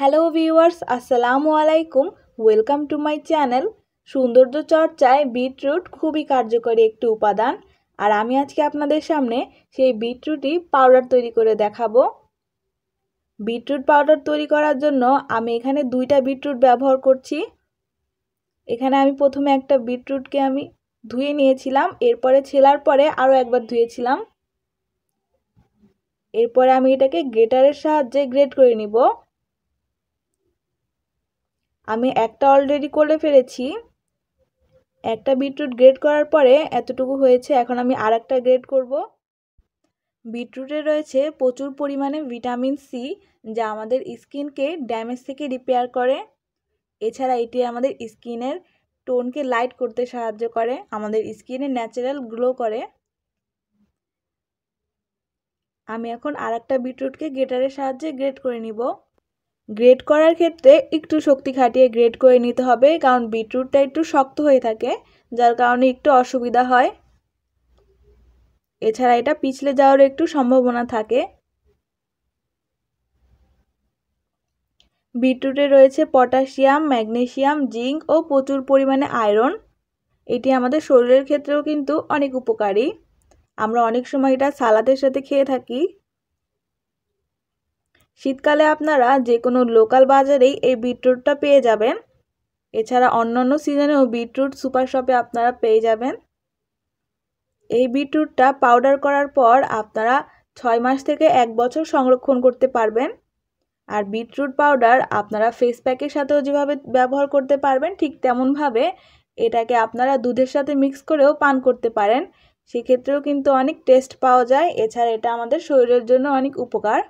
hello viewers আসসালামু আলাইকুম welcome to my channel সৌন্দর্য চর্চায় বিটরুট খুবই কার্যকরী একটি উপাদান আর আমি আজকে আপনাদের সামনে সেই বিটরুটই পাউডার তৈরি করে দেখাবো বিটরুট পাউডার তৈরি করার জন্য আমি এখানে দুইটা বিটরুট ব্যবহার করছি এখানে আমি প্রথমে একটা বিটরুটকে আমি ধুয়ে নিয়েছিলাম এরপরে ছেলার পরে আরও একবার ধুয়েছিলাম এরপরে আমি এটাকে গ্রেটারের সাহায্যে গ্রেট করে নিব আমি একটা অলরেডি করে ফেলেছি একটা বিটরুট গ্রেড করার পরে এতটুকু হয়েছে এখন আমি আর একটা গ্রেড করবো বিটরুটে রয়েছে প্রচুর পরিমাণে ভিটামিন সি যা আমাদের স্কিনকে ড্যামেজ থেকে রিপেয়ার করে এছাড়া এটি আমাদের স্কিনের টোনকে লাইট করতে সাহায্য করে আমাদের স্কিনে ন্যাচারাল গ্লো করে আমি এখন আর একটা বিটরুটকে গ্রেটারের সাহায্যে গ্রেড করে নিব গ্রেড করার ক্ষেত্রে একটু শক্তি খাটিয়ে গ্রেড করে নিতে হবে কারণ বিটরুটটা একটু শক্ত হয়ে থাকে যার কারণে একটু অসুবিধা হয় এছাড়া এটা পিছলে যাওয়ার একটু সম্ভাবনা থাকে বিটরুটে রয়েছে পটাশিয়াম ম্যাগনেশিয়াম জিঙ্ক ও প্রচুর পরিমাণে আয়রন এটি আমাদের শরীরের ক্ষেত্রেও কিন্তু অনেক উপকারী আমরা অনেক সময় এটা সালাদের সাথে খেয়ে থাকি শীতকালে আপনারা যে কোনো লোকাল বাজারেই এই বিটরুটটা পেয়ে যাবেন এছাড়া অন্যান্য সিজনেও বিটরুট সুপার শপে আপনারা পেয়ে যাবেন এই বিটরুটটা পাউডার করার পর আপনারা ছয় মাস থেকে এক বছর সংরক্ষণ করতে পারবেন আর বিটরুট পাউডার আপনারা ফেস প্যাকের সাথেও যেভাবে ব্যবহার করতে পারবেন ঠিক তেমনভাবে এটাকে আপনারা দুধের সাথে মিক্স করেও পান করতে পারেন সেক্ষেত্রেও কিন্তু অনেক টেস্ট পাওয়া যায় এছাড়া এটা আমাদের শরীরের জন্য অনেক উপকার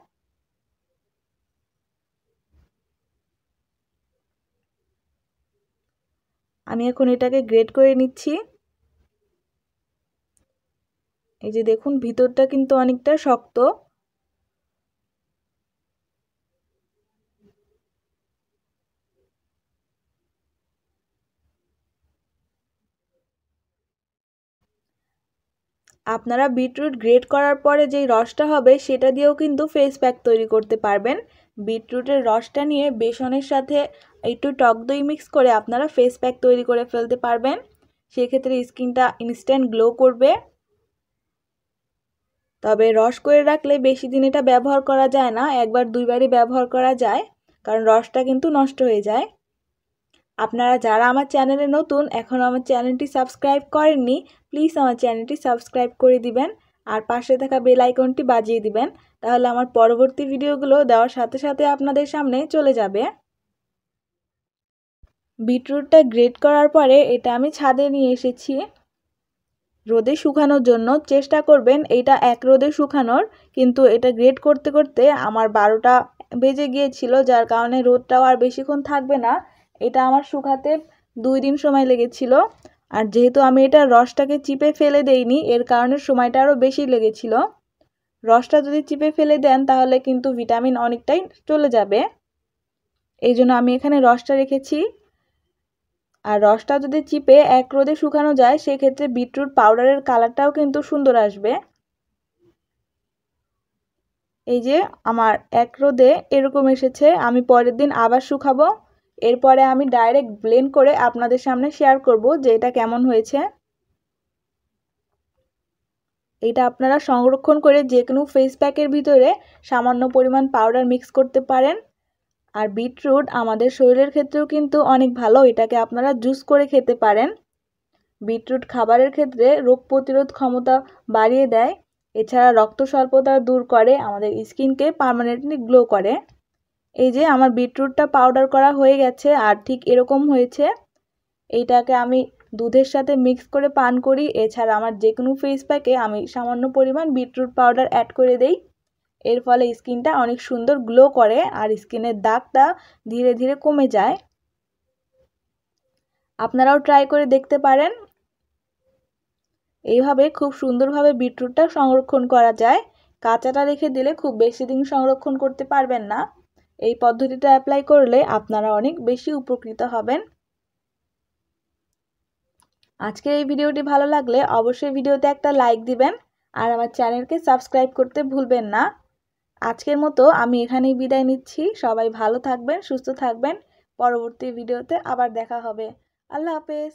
আমি এখন এটাকে গ্রেড করে নিচ্ছি এই যে দেখুন ভিতরটা কিন্তু অনেকটা শক্ত আপনারা বিটরুট গ্রেড করার পরে যেই রসটা হবে সেটা দিয়েও কিন্তু ফেস প্যাক তৈরি করতে পারবেন বিটরুটের রসটা নিয়ে বেসনের সাথে একটু টক দই মিক্স করে আপনারা ফেস প্যাক তৈরি করে ফেলতে পারবেন সেক্ষেত্রে স্কিনটা ইনস্ট্যান্ট গ্লো করবে তবে রস করে রাখলে বেশি দিন এটা ব্যবহার করা যায় না একবার দুইবারই ব্যবহার করা যায় কারণ রসটা কিন্তু নষ্ট হয়ে যায় আপনারা যারা আমার চ্যানেলে নতুন এখনও আমার চ্যানেলটি সাবস্ক্রাইব করেননি প্লিজ আমার চ্যানেলটি সাবস্ক্রাইব করে দিবেন আর পাশে থাকা বেল আইকনটি বাজিয়ে দিবেন তাহলে আমার পরবর্তী ভিডিওগুলো দেওয়ার সাথে সাথে আপনাদের সামনে চলে যাবে বিটরুটটা গ্রেট করার পরে এটা আমি ছাদে নিয়ে এসেছি রোদে শুকানোর জন্য চেষ্টা করবেন এটা এক রোদে শুকানোর কিন্তু এটা গ্রেট করতে করতে আমার বারোটা বেজে গিয়েছিল যার কারণে রোদটাও আর বেশিক্ষণ থাকবে না এটা আমার শুকাতে দুই দিন সময় লেগেছিল আর যেহেতু আমি এটা রসটাকে চিপে ফেলে দেইনি এর কারণে সময়টা আরও বেশি লেগেছিল রসটা যদি চিপে ফেলে দেন তাহলে কিন্তু ভিটামিন অনেকটাই চলে যাবে এই জন্য আমি এখানে রসটা রেখেছি আর রসটা যদি চিপে এক রোদে শুকানো যায় সেক্ষেত্রে বিটরুট পাউডারের কালারটাও কিন্তু সুন্দর আসবে এই যে আমার এক রোদে এরকম এসেছে আমি পরের দিন আবার শুকাবো এরপরে আমি ডাইরেক্ট ব্লেন্ড করে আপনাদের সামনে শেয়ার করব যে এটা কেমন হয়েছে এটা আপনারা সংরক্ষণ করে যে কোনো ফেস প্যাকের ভিতরে সামান্য পরিমাণ পাউডার মিক্স করতে পারেন আর বিটরুট আমাদের শরীরের ক্ষেত্রেও কিন্তু অনেক ভালো এটাকে আপনারা জুস করে খেতে পারেন বিটরুট খাবারের ক্ষেত্রে রোগ প্রতিরোধ ক্ষমতা বাড়িয়ে দেয় এছাড়া রক্ত স্বল্পতা দূর করে আমাদের স্কিনকে পারমানেন্টলি গ্লো করে এই যে আমার বিটরুটটা পাউডার করা হয়ে গেছে আর ঠিক এরকম হয়েছে এইটাকে আমি দুধের সাথে মিক্স করে পান করি এছাড়া আমার যে কোনো ফেস প্যাকে আমি সামান্য পরিমাণ বিটরুট পাউডার অ্যাড করে দেই এর ফলে স্কিনটা অনেক সুন্দর গ্লো করে আর স্কিনের দাগটা ধীরে ধীরে কমে যায় আপনারাও ট্রাই করে দেখতে পারেন এইভাবে খুব সুন্দরভাবে বিটরুটটা সংরক্ষণ করা যায় কাঁচাটা রেখে দিলে খুব বেশি দিন সংরক্ষণ করতে পারবেন না এই পদ্ধতিটা অ্যাপ্লাই করলে আপনারা অনেক বেশি উপকৃত হবেন আজকের এই ভিডিওটি ভালো লাগলে অবশ্যই ভিডিওতে একটা লাইক দিবেন আর আমার চ্যানেলকে সাবস্ক্রাইব করতে ভুলবেন না আজকের মতো আমি এখানেই বিদায় নিচ্ছি সবাই ভালো থাকবেন সুস্থ থাকবেন পরবর্তী ভিডিওতে আবার দেখা হবে আল্লাহ হাফেজ